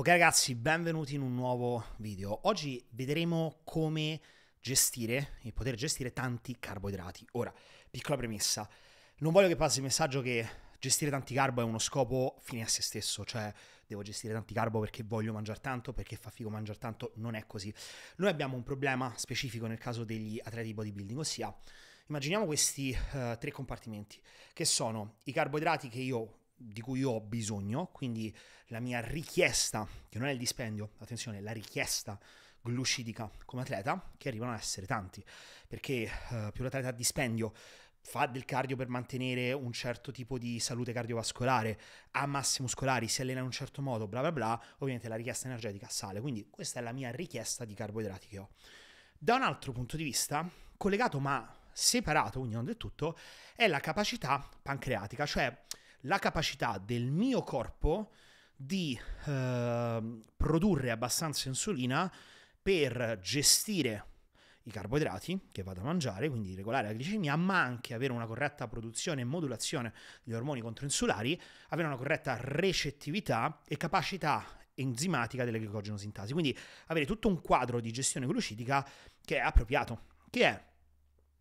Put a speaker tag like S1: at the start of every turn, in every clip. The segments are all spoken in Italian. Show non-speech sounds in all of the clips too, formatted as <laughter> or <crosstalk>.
S1: Ok ragazzi, benvenuti in un nuovo video. Oggi vedremo come gestire e poter gestire tanti carboidrati. Ora, piccola premessa, non voglio che passi il messaggio che gestire tanti carbo è uno scopo fine a se stesso, cioè devo gestire tanti carbo perché voglio mangiare tanto, perché fa figo mangiare tanto, non è così. Noi abbiamo un problema specifico nel caso degli atleti bodybuilding, ossia immaginiamo questi uh, tre compartimenti che sono i carboidrati che io di cui ho bisogno, quindi la mia richiesta, che non è il dispendio, attenzione, la richiesta glucidica come atleta, che arrivano a essere tanti, perché eh, più l'atleta ha dispendio fa del cardio per mantenere un certo tipo di salute cardiovascolare, ha massi muscolari, si allena in un certo modo, bla bla bla, ovviamente la richiesta energetica sale, quindi questa è la mia richiesta di carboidrati che ho. Da un altro punto di vista, collegato ma separato, quindi non del tutto, è la capacità pancreatica, cioè la capacità del mio corpo di eh, produrre abbastanza insulina per gestire i carboidrati che vado a mangiare, quindi regolare la glicemia, ma anche avere una corretta produzione e modulazione degli ormoni controinsulari, avere una corretta recettività e capacità enzimatica delle glicogeno Quindi avere tutto un quadro di gestione glucidica che è appropriato, che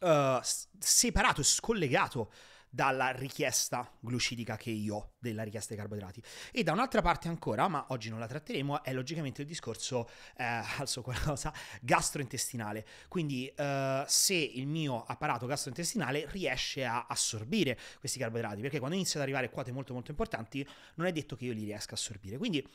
S1: è uh, separato e scollegato dalla richiesta glucidica che io ho, della richiesta dei carboidrati. E da un'altra parte ancora, ma oggi non la tratteremo, è logicamente il discorso, eh, also <laughs> qualcosa, gastrointestinale. Quindi eh, se il mio apparato gastrointestinale riesce a assorbire questi carboidrati, perché quando inizia ad arrivare quote molto molto importanti, non è detto che io li riesca a assorbire. Quindi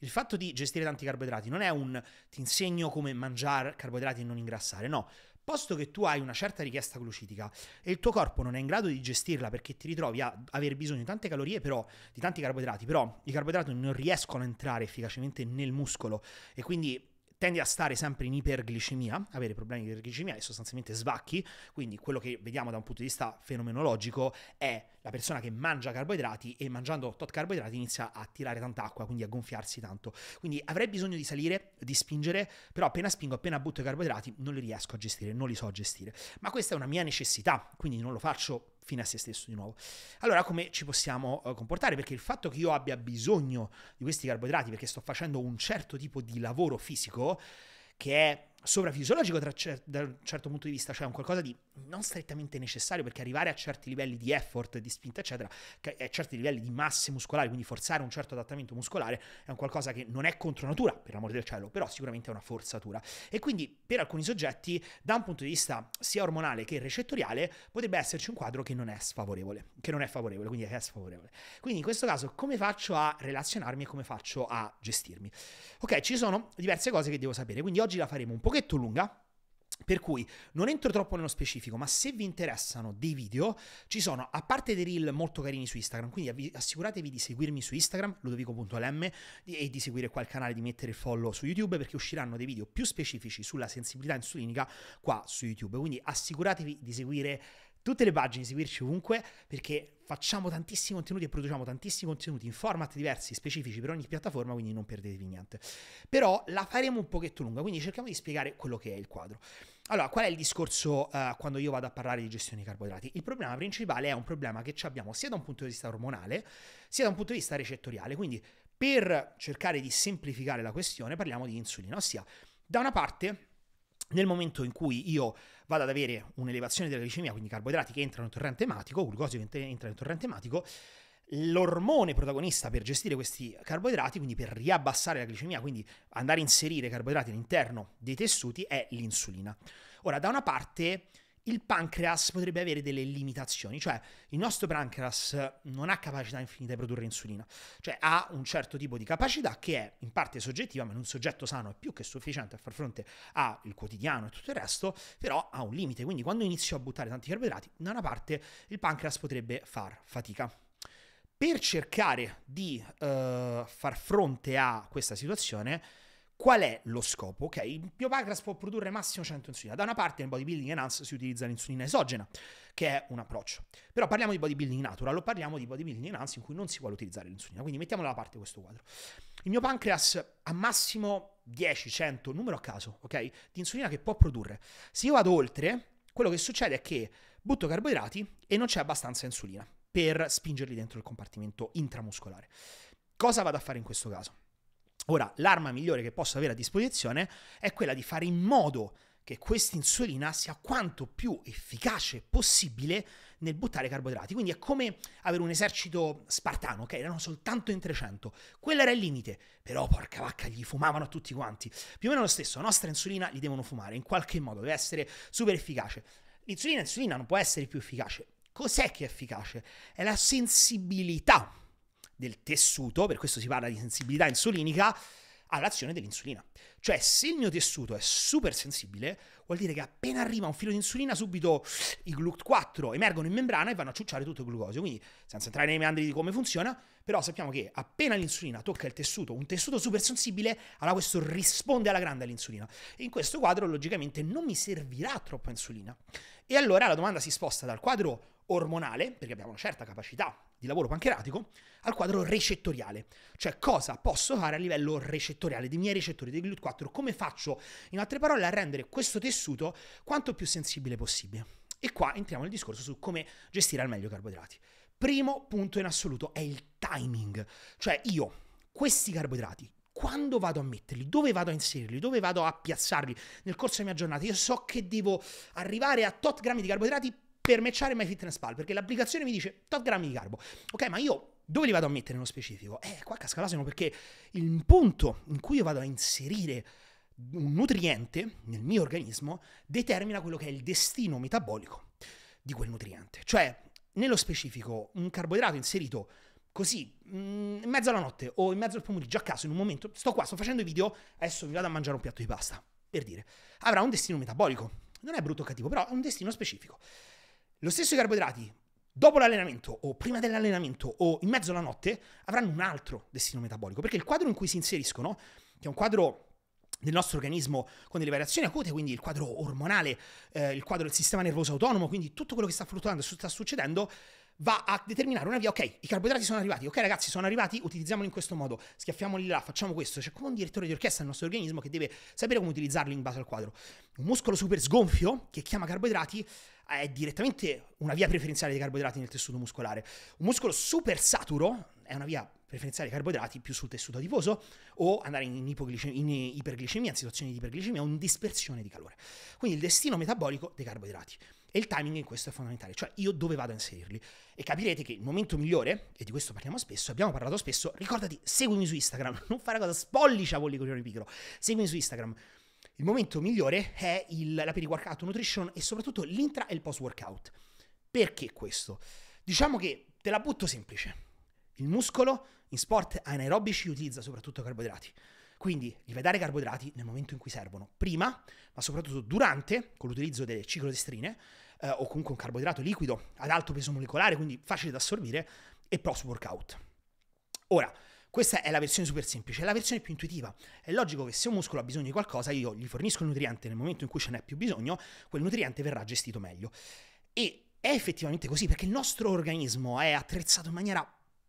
S1: il fatto di gestire tanti carboidrati non è un ti insegno come mangiare carboidrati e non ingrassare, no Posto che tu hai una certa richiesta glucidica e il tuo corpo non è in grado di gestirla perché ti ritrovi a aver bisogno di tante calorie, però di tanti carboidrati, però i carboidrati non riescono a entrare efficacemente nel muscolo e quindi tende a stare sempre in iperglicemia, avere problemi di iperglicemia e sostanzialmente svacchi, quindi quello che vediamo da un punto di vista fenomenologico è la persona che mangia carboidrati e mangiando tot carboidrati inizia a tirare tanta acqua, quindi a gonfiarsi tanto. Quindi avrei bisogno di salire, di spingere, però appena spingo, appena butto i carboidrati non li riesco a gestire, non li so gestire. Ma questa è una mia necessità, quindi non lo faccio fine a se stesso di nuovo. Allora come ci possiamo uh, comportare? Perché il fatto che io abbia bisogno di questi carboidrati perché sto facendo un certo tipo di lavoro fisico che è sovrafisiologico tra cer- da un certo punto di vista, cioè un qualcosa di non strettamente necessario perché arrivare a certi livelli di effort, di spinta, eccetera, a certi livelli di masse muscolari, quindi forzare un certo adattamento muscolare è un qualcosa che non è contro natura, per l'amore del cielo, però sicuramente è una forzatura. E quindi per alcuni soggetti, da un punto di vista sia ormonale che recettoriale, potrebbe esserci un quadro che non è sfavorevole, che non è favorevole, quindi è sfavorevole. Quindi in questo caso come faccio a relazionarmi e come faccio a gestirmi? Ok, ci sono diverse cose che devo sapere, quindi oggi la faremo un po' pochetto lunga. Per cui non entro troppo nello specifico, ma se vi interessano dei video, ci sono, a parte dei reel molto carini su Instagram, quindi assicuratevi di seguirmi su Instagram, ludovico.lm, e di seguire qua il canale, di mettere il follow su YouTube, perché usciranno dei video più specifici sulla sensibilità insulinica qua su YouTube. Quindi assicuratevi di seguire tutte le pagine, seguirci ovunque perché facciamo tantissimi contenuti e produciamo tantissimi contenuti in format diversi, specifici per ogni piattaforma, quindi non perdetevi niente. Però la faremo un pochetto lunga, quindi cerchiamo di spiegare quello che è il quadro. Allora, qual è il discorso uh, quando io vado a parlare di gestione dei carboidrati? Il problema principale è un problema che abbiamo sia da un punto di vista ormonale, sia da un punto di vista recettoriale. Quindi, per cercare di semplificare la questione, parliamo di insulina, ossia, da una parte nel momento in cui io vado ad avere un'elevazione della glicemia, quindi i carboidrati che entrano in torrente ematico, glucosio che entra in torrente ematico, l'ormone protagonista per gestire questi carboidrati, quindi per riabbassare la glicemia, quindi andare a inserire carboidrati all'interno dei tessuti, è l'insulina. Ora, da una parte il pancreas potrebbe avere delle limitazioni, cioè il nostro pancreas non ha capacità infinita di produrre insulina, cioè ha un certo tipo di capacità che è in parte soggettiva, ma in un soggetto sano è più che sufficiente a far fronte al quotidiano e tutto il resto, però ha un limite, quindi quando inizio a buttare tanti carboidrati, da una parte il pancreas potrebbe far fatica. Per cercare di uh, far fronte a questa situazione, Qual è lo scopo? Ok, il Piopacras può produrre massimo 100 insulina. Da una parte nel bodybuilding enhanced si utilizza l'insulina esogena, che è un approccio. Però parliamo di bodybuilding natural o parliamo di bodybuilding enhanced in cui non si vuole utilizzare l'insulina. Quindi mettiamo da parte questo quadro. Il mio pancreas ha massimo 10, 100, numero a caso, ok? Di insulina che può produrre. Se io vado oltre, quello che succede è che butto carboidrati e non c'è abbastanza insulina per spingerli dentro il compartimento intramuscolare. Cosa vado a fare in questo caso? Ora, l'arma migliore che posso avere a disposizione è quella di fare in modo che questa insulina sia quanto più efficace possibile nel buttare carboidrati. Quindi è come avere un esercito spartano, ok? Erano soltanto in 300. Quello era il limite, però porca vacca, gli fumavano a tutti quanti. Più o meno lo stesso, la nostra insulina li devono fumare in qualche modo, deve essere super efficace. L'insulina, insulina non può essere più efficace. Cos'è che è efficace? È la sensibilità del tessuto, per questo si parla di sensibilità insulinica, all'azione dell'insulina. Cioè, se il mio tessuto è super sensibile, vuol dire che appena arriva un filo di insulina, subito i GLUT4 emergono in membrana e vanno a ciucciare tutto il glucosio. Quindi, senza entrare nei meandri di come funziona, però sappiamo che appena l'insulina tocca il tessuto, un tessuto super sensibile, allora questo risponde alla grande all'insulina. E in questo quadro, logicamente, non mi servirà troppa insulina. E allora la domanda si sposta dal quadro ormonale, perché abbiamo una certa capacità di lavoro pancreatico, al quadro recettoriale, cioè cosa posso fare a livello recettoriale, dei miei recettori dei GLUT4, come faccio, in altre parole, a rendere questo tessuto quanto più sensibile possibile. E qua entriamo nel discorso su come gestire al meglio i carboidrati. Primo punto in assoluto è il timing, cioè io questi carboidrati quando vado a metterli, dove vado a inserirli, dove vado a piazzarli nel corso della mia giornata. Io so che devo arrivare a tot grammi di carboidrati per matchare MyFitnessPal, perché l'applicazione mi dice tot grammi di carbo. Ok, ma io dove li vado a mettere nello specifico? Eh, qua casca l'asino perché il punto in cui io vado a inserire un nutriente nel mio organismo determina quello che è il destino metabolico di quel nutriente. Cioè, nello specifico, un carboidrato inserito così, mm, in mezzo alla notte o in mezzo al pomeriggio, a caso, in un momento, sto qua, sto facendo i video, adesso mi vado a mangiare un piatto di pasta, per dire, avrà un destino metabolico. Non è brutto o cattivo, però è un destino specifico. Lo stesso i carboidrati, dopo l'allenamento o prima dell'allenamento o in mezzo alla notte, avranno un altro destino metabolico, perché il quadro in cui si inseriscono, che è un quadro del nostro organismo con delle variazioni acute, quindi il quadro ormonale, eh, il quadro del sistema nervoso autonomo, quindi tutto quello che sta fluttuando e sta succedendo, va a determinare una via, ok, i carboidrati sono arrivati, ok ragazzi sono arrivati, utilizziamoli in questo modo, schiaffiamoli là, facciamo questo, c'è come un direttore di orchestra nel nostro organismo che deve sapere come utilizzarli in base al quadro. Un muscolo super sgonfio che chiama carboidrati è direttamente una via preferenziale dei carboidrati nel tessuto muscolare. Un muscolo super saturo è una via preferenziale dei carboidrati più sul tessuto adiposo o andare in, in iperglicemia, in situazioni di iperglicemia, o in dispersione di calore. Quindi il destino metabolico dei carboidrati. E il timing in questo è fondamentale, cioè io dove vado a inserirli. E capirete che il momento migliore, e di questo parliamo spesso, abbiamo parlato spesso, ricordati, seguimi su Instagram, <laughs> non fare cosa spollicia con il coglione pigro, seguimi su Instagram, il momento migliore è il, la peri-workout nutrition e soprattutto l'intra e il post-workout. Perché questo? Diciamo che te la butto semplice. Il muscolo in sport anaerobici utilizza soprattutto carboidrati. Quindi gli vai a dare carboidrati nel momento in cui servono, prima, ma soprattutto durante, con l'utilizzo delle ciclodestrine, eh, o comunque un carboidrato liquido ad alto peso molecolare, quindi facile da assorbire, e post-workout. Ora, questa è la versione super semplice, è la versione più intuitiva. È logico che se un muscolo ha bisogno di qualcosa, io gli fornisco il nutriente nel momento in cui ce n'è più bisogno, quel nutriente verrà gestito meglio. E è effettivamente così perché il nostro organismo è attrezzato in maniera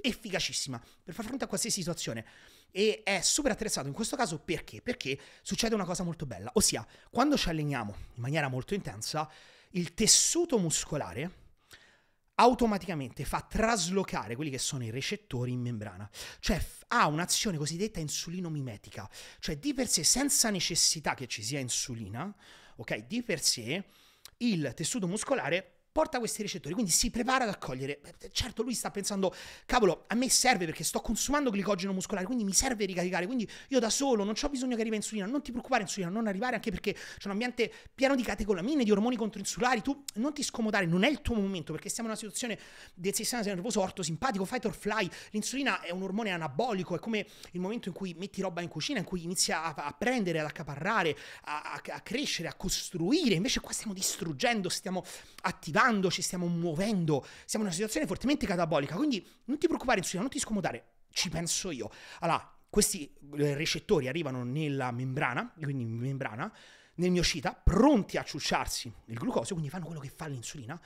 S1: efficacissima per far fronte a qualsiasi situazione e è super attrezzato in questo caso perché? Perché succede una cosa molto bella, ossia quando ci alleniamo in maniera molto intensa, il tessuto muscolare automaticamente fa traslocare quelli che sono i recettori in membrana, cioè f- ha un'azione cosiddetta insulinomimetica, cioè di per sé senza necessità che ci sia insulina, ok, di per sé il tessuto muscolare porta questi recettori, quindi si prepara ad accogliere. Eh, eh, certo, lui sta pensando, cavolo, a me serve perché sto consumando glicogeno muscolare, quindi mi serve ricaricare, quindi io da solo non ho bisogno che arrivi insulina, non ti preoccupare insulina, non arrivare anche perché c'è un ambiente pieno di catecolamine, di ormoni controinsulari, tu non ti scomodare, non è il tuo momento perché siamo in una situazione del sistema nervoso ortosimpatico, fight or fly, l'insulina è un ormone anabolico, è come il momento in cui metti roba in cucina, in cui inizia a, a prendere, ad accaparrare, a, a, a crescere, a costruire, invece qua stiamo distruggendo, stiamo attivando arrivando, ci stiamo muovendo, siamo in una situazione fortemente catabolica, quindi non ti preoccupare, insulina, non ti scomodare, ci penso io. Allora, questi eh, recettori arrivano nella membrana, quindi in membrana, nel miocita, pronti a ciucciarsi il glucosio, quindi fanno quello che fa l'insulina,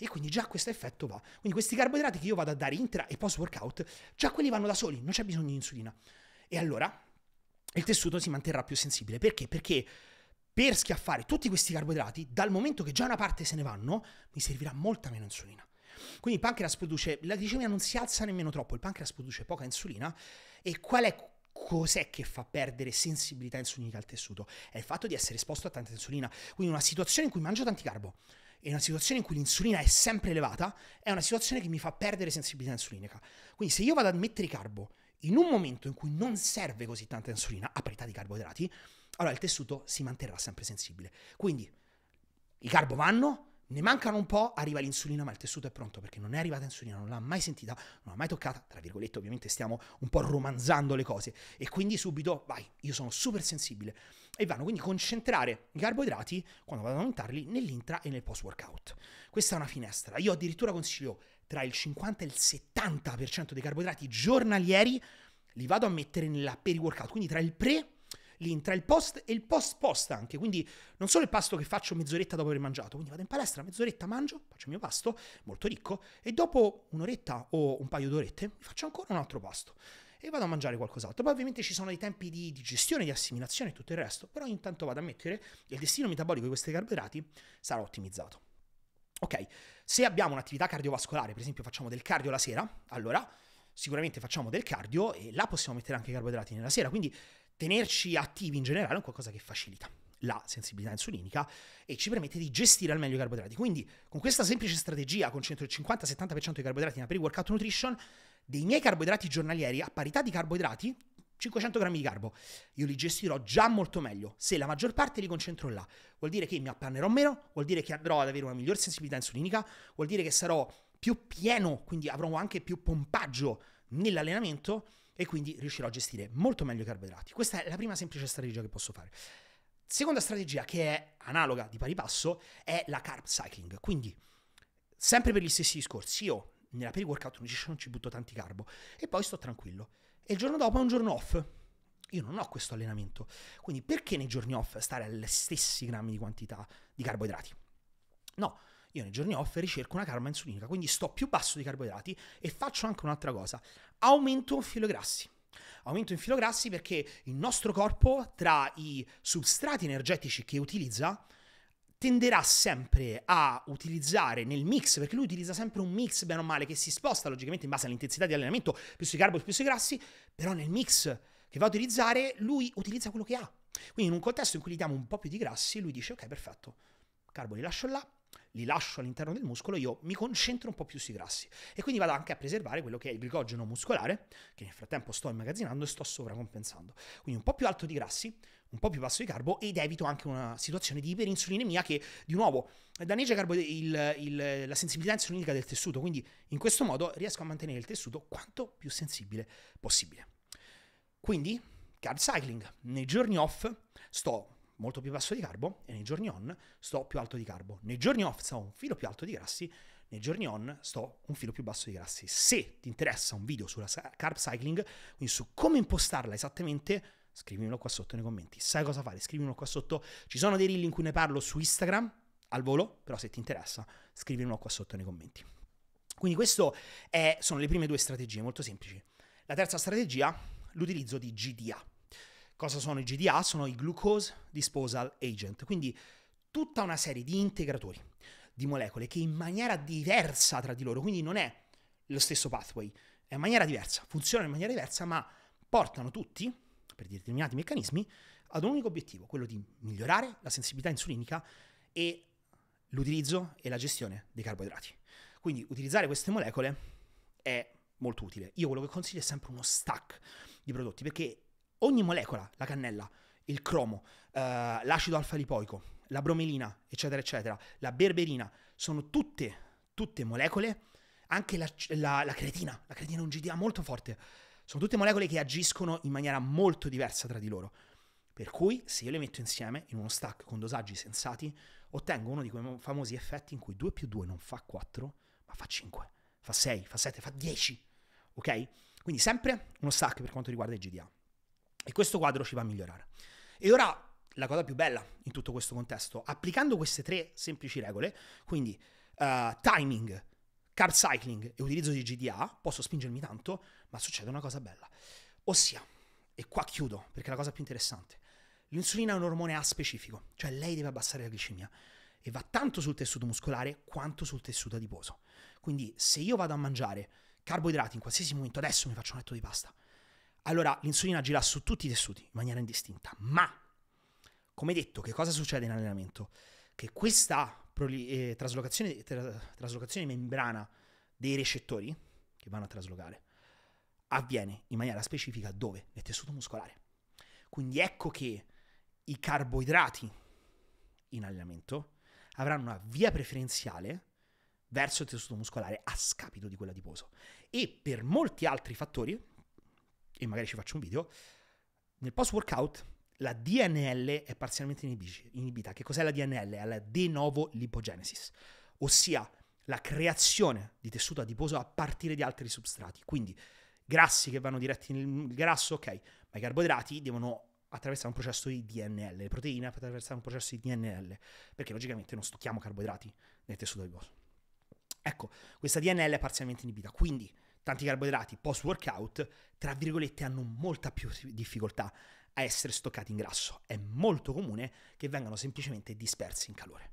S1: e quindi già questo effetto va. Quindi questi carboidrati che io vado a dare intra e post workout, già quelli vanno da soli, non c'è bisogno di insulina. E allora il tessuto si manterrà più sensibile. Perché? Perché per schiaffare tutti questi carboidrati, dal momento che già una parte se ne vanno, mi servirà molta meno insulina. Quindi il pancreas produce, la glicemia non si alza nemmeno troppo, il pancreas produce poca insulina e qual è cos'è che fa perdere sensibilità insulinica al tessuto? È il fatto di essere esposto a tanta insulina. Quindi una situazione in cui mangio tanti carbo e una situazione in cui l'insulina è sempre elevata è una situazione che mi fa perdere sensibilità insulinica. Quindi se io vado ad mettere carbo in un momento in cui non serve così tanta insulina a parità di carboidrati, allora il tessuto si manterrà sempre sensibile. Quindi i carbo vanno, ne mancano un po', arriva l'insulina, ma il tessuto è pronto perché non è arrivata insulina, non l'ha mai sentita, non l'ha mai toccata. Tra virgolette, ovviamente stiamo un po' romanzando le cose. E quindi subito, vai, io sono super sensibile. E vanno quindi concentrare i carboidrati, quando vado ad aumentarli, nell'intra e nel post-workout. Questa è una finestra. Io addirittura consiglio tra il 50 e il 70% dei carboidrati giornalieri li vado a mettere nella peri-workout, quindi tra il pre l'intra, il post e il post post anche, quindi non solo il pasto che faccio mezz'oretta dopo aver mangiato, quindi vado in palestra, mezz'oretta mangio, faccio il mio pasto, molto ricco, e dopo un'oretta o un paio d'orette faccio ancora un altro pasto e vado a mangiare qualcos'altro. Poi ovviamente ci sono dei tempi di digestione, di assimilazione e tutto il resto, però intanto vado a mettere che il destino metabolico di questi carboidrati sarà ottimizzato. Ok, se abbiamo un'attività cardiovascolare, per esempio facciamo del cardio la sera, allora sicuramente facciamo del cardio e là possiamo mettere anche i carboidrati nella sera, quindi tenerci attivi in generale è qualcosa che facilita la sensibilità insulinica e ci permette di gestire al meglio i carboidrati. Quindi con questa semplice strategia, concentro il 50 70 dei carboidrati in pre-workout nutrition, dei miei carboidrati giornalieri a parità di carboidrati, 500 grammi di carbo, io li gestirò già molto meglio se la maggior parte li concentro là. Vuol dire che mi appannerò meno, vuol dire che andrò ad avere una miglior sensibilità insulinica, vuol dire che sarò più pieno, quindi avrò anche più pompaggio nell'allenamento e quindi riuscirò a gestire molto meglio i carboidrati. Questa è la prima semplice strategia che posso fare. Seconda strategia che è analoga di pari passo è la carb cycling. Quindi, sempre per gli stessi discorsi, io nella pre-workout non ci butto tanti carbo e poi sto tranquillo. E il giorno dopo è un giorno off. Io non ho questo allenamento. Quindi perché nei giorni off stare alle stessi grammi di quantità di carboidrati? No, io nei giorni off ricerco una calma insulinica, quindi sto più basso di carboidrati e faccio anche un'altra cosa, aumento un filo grassi. Aumento in grassi perché il nostro corpo tra i substrati energetici che utilizza tenderà sempre a utilizzare nel mix, perché lui utilizza sempre un mix bene o male che si sposta logicamente in base all'intensità di allenamento, più sui carboidrati, più sui grassi, però nel mix che va a utilizzare lui utilizza quello che ha. Quindi in un contesto in cui gli diamo un po' più di grassi, lui dice ok perfetto, carbo li lascio là, li lascio all'interno del muscolo, io mi concentro un po' più sui grassi e quindi vado anche a preservare quello che è il glicogeno muscolare, che nel frattempo sto immagazzinando e sto sovracompensando. Quindi un po' più alto di grassi, un po' più basso di carbo ed evito anche una situazione di iperinsulinemia che di nuovo danneggia carbo- il, il, la sensibilità insulinica del tessuto, quindi in questo modo riesco a mantenere il tessuto quanto più sensibile possibile. Quindi, card cycling, nei giorni off sto molto più basso di carbo e nei giorni on sto più alto di carbo. Nei giorni off sto un filo più alto di grassi, nei giorni on sto un filo più basso di grassi. Se ti interessa un video sulla carb cycling, quindi su come impostarla esattamente, scrivimelo qua sotto nei commenti. Sai cosa fare? Scrivimelo qua sotto. Ci sono dei reel in cui ne parlo su Instagram al volo, però se ti interessa, scrivimelo qua sotto nei commenti. Quindi queste sono le prime due strategie molto semplici. La terza strategia, l'utilizzo di GDA, Cosa sono i GDA? Sono i glucose disposal agent, quindi tutta una serie di integratori di molecole che in maniera diversa tra di loro, quindi non è lo stesso pathway, è in maniera diversa, funzionano in maniera diversa, ma portano tutti, per determinati meccanismi, ad un unico obiettivo, quello di migliorare la sensibilità insulinica e l'utilizzo e la gestione dei carboidrati. Quindi utilizzare queste molecole è molto utile. Io quello che consiglio è sempre uno stack di prodotti, perché ogni molecola, la cannella, il cromo, eh, l'acido alfa-lipoico, la bromelina, eccetera, eccetera, la berberina, sono tutte, tutte molecole, anche la, la, la creatina, la creatina è un GDA molto forte, sono tutte molecole che agiscono in maniera molto diversa tra di loro. Per cui, se io le metto insieme in uno stack con dosaggi sensati, ottengo uno di quei famosi effetti in cui 2 più 2 non fa 4, ma fa 5, fa 6, fa 7, fa 10. Ok? Quindi sempre uno stack per quanto riguarda il GDA. E questo quadro ci va a migliorare. E ora la cosa più bella in tutto questo contesto, applicando queste tre semplici regole, quindi uh, timing, carb cycling e utilizzo di GDA, posso spingermi tanto, ma succede una cosa bella. Ossia, e qua chiudo perché è la cosa più interessante, l'insulina è un ormone aspecifico, cioè lei deve abbassare la glicemia e va tanto sul tessuto muscolare quanto sul tessuto adiposo. Quindi se io vado a mangiare carboidrati in qualsiasi momento, adesso mi faccio un letto di pasta, allora l'insulina gira su tutti i tessuti in maniera indistinta. Ma, come detto, che cosa succede in allenamento? Che questa eh, traslocazione, tra, traslocazione membrana dei recettori che vanno a traslocare avviene in maniera specifica dove? Nel tessuto muscolare. Quindi ecco che i carboidrati in allenamento avranno una via preferenziale verso il tessuto muscolare a scapito di quella adiposo. E per molti altri fattori, e magari ci faccio un video, nel post workout la DNL è parzialmente inibita. Che cos'è la DNL? È la de novo lipogenesis, ossia la creazione di tessuto adiposo a partire di altri substrati. Quindi grassi che vanno diretti nel grasso, ok, ma i carboidrati devono attraversare un processo di DNL, le proteine attraversare un processo di DNL, perché logicamente non stocchiamo carboidrati nel tessuto adiposo. Ecco, questa DNL è parzialmente inibita, quindi tanti carboidrati post workout, tra virgolette, hanno molta più difficoltà a essere stoccati in grasso. È molto comune che vengano semplicemente dispersi in calore.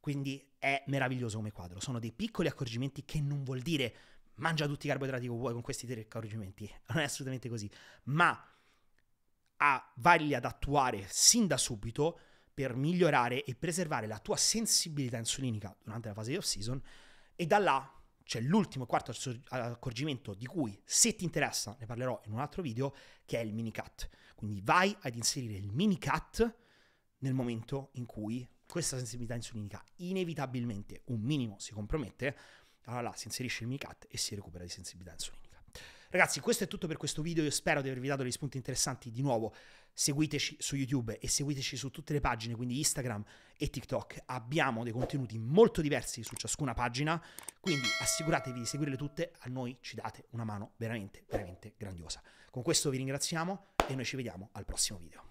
S1: Quindi è meraviglioso come quadro. Sono dei piccoli accorgimenti che non vuol dire mangia tutti i carboidrati che vuoi con questi tre accorgimenti. <laughs> Non è assolutamente così. Ma a varli ad attuare sin da subito per migliorare e preservare la tua sensibilità insulinica durante la fase di off-season e da là c'è l'ultimo quarto accorgimento di cui, se ti interessa, ne parlerò in un altro video, che è il mini cut. Quindi vai ad inserire il mini cut nel momento in cui questa sensibilità insulinica inevitabilmente un minimo si compromette, allora là si inserisce il mini cut e si recupera di sensibilità insulinica. Ragazzi, questo è tutto per questo video. Io spero di avervi dato degli spunti interessanti. Di nuovo, seguiteci su YouTube e seguiteci su tutte le pagine, quindi Instagram e TikTok. Abbiamo dei contenuti molto diversi su ciascuna pagina, quindi assicuratevi di seguirle tutte. A noi ci date una mano veramente, veramente grandiosa. Con questo vi ringraziamo e noi ci vediamo al prossimo video.